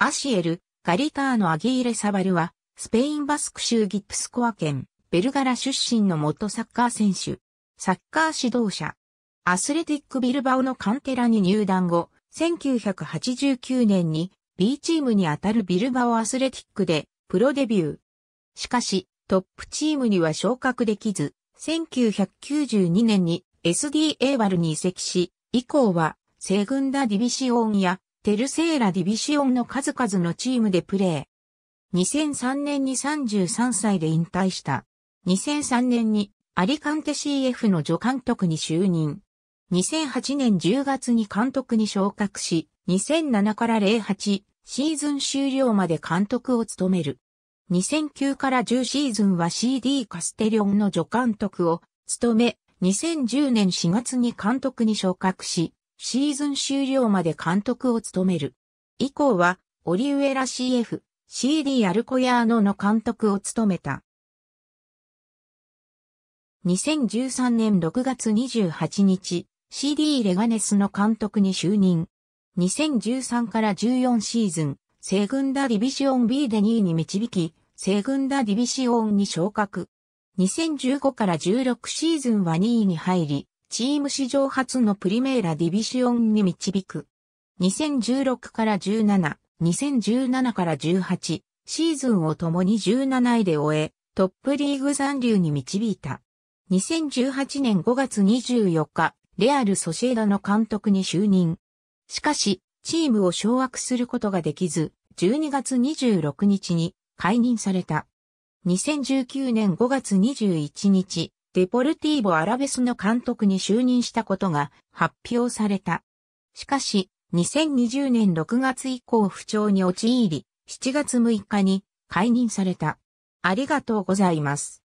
アシエル、ガリターのアギーレ・サバルは、スペイン・バスク州ギプスコア県、ベルガラ出身の元サッカー選手、サッカー指導者、アスレティック・ビルバオのカンテラに入団後、1989年に B チームにあたるビルバオ・アスレティックでプロデビュー。しかし、トップチームには昇格できず、1992年に SDA バルに移籍し、以降は、西軍ダディビシオンやテルセーラディビシオンの数々のチームでプレー。2003年に33歳で引退した。2003年にアリカンテ CF の助監督に就任。2008年10月に監督に昇格し、2007から08シーズン終了まで監督を務める。2009から10シーズンは CD カステリオンの助監督を務め、2010年4月に監督に昇格し、シーズン終了まで監督を務める。以降は、オリウエラ CF、CD アルコヤーノの監督を務めた。2013年6月28日、CD レガネスの監督に就任。2013から14シーズン、セグンダディビシオン B で2位に導き、セグンダディビシオンに昇格。2015から16シーズンは2位に入り、チーム史上初のプリメーラディビシオンに導く。2016から17、2017から18、シーズンを共に17位で終え、トップリーグ残留に導いた。2018年5月24日、レアル・ソシエダの監督に就任。しかし、チームを掌握することができず、12月26日に解任された。2019年5月21日、デポルティーボ・アラベスの監督に就任したことが発表された。しかし、2020年6月以降不調に陥り、7月6日に解任された。ありがとうございます。